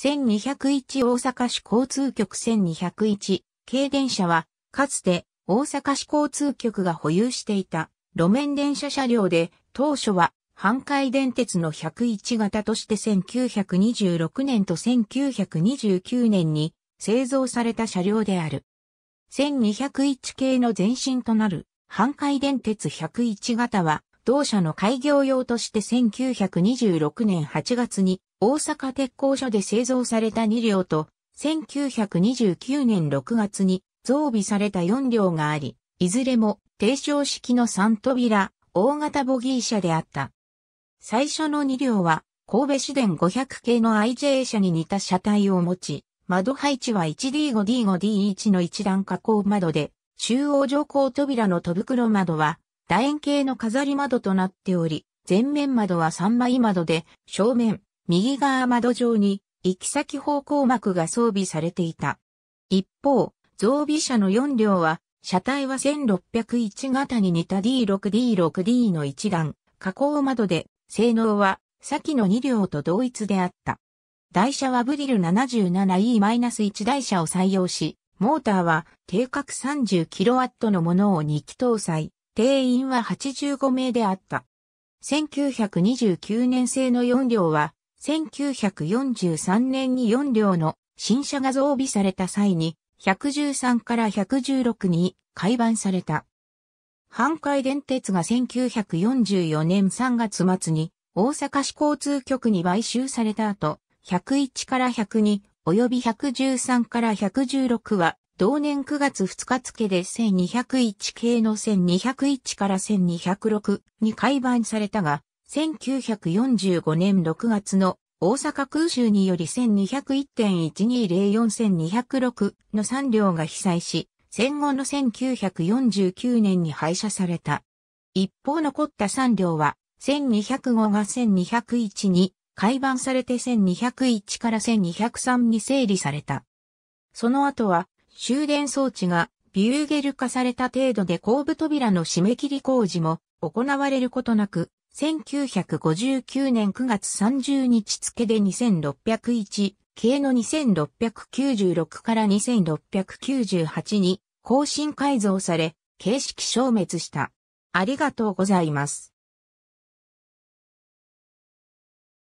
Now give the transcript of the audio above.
1201大阪市交通局1201軽電車は、かつて大阪市交通局が保有していた路面電車車両で、当初は阪海電鉄の101型として1926年と1929年に製造された車両である。1201系の前身となる阪海電鉄101型は、同社の開業用として1926年8月に大阪鉄工所で製造された2両と、1929年6月に増備された4両があり、いずれも低床式の3扉、大型ボギー車であった。最初の2両は、神戸市電500系の IJ 車に似た車体を持ち、窓配置は 1D5D5D1 の一段加工窓で、中央上行扉の戸袋窓は、楕円形の飾り窓となっており、前面窓は3枚窓で、正面、右側窓上に行き先方向幕が装備されていた。一方、増備車の4両は、車体は1601型に似た D6D6D の一段、加工窓で、性能は、先の2両と同一であった。台車はブリル 77E-1 台車を採用し、モーターは定格 30kW のものを2機搭載、定員は85名であった。1929年製の4両は1943年に4両の新車が増備された際に、113から116に改版された。阪海電鉄が1944年3月末に大阪市交通局に買収された後、101から102及び113から116は同年9月2日付で1201系の1201から1206に改版されたが、1945年6月の大阪空襲により1201.1204-1206の3両が被災し、戦後の1949年に廃車された。一方残った3両は、1 2 0 5が1201に、改版されて1201から1203に整理された。その後は、終電装置がビューゲル化された程度で後部扉の締め切り工事も行われることなく、1959年9月30日付で2601系の2696から2698に更新改造され、形式消滅した。ありがとうございます。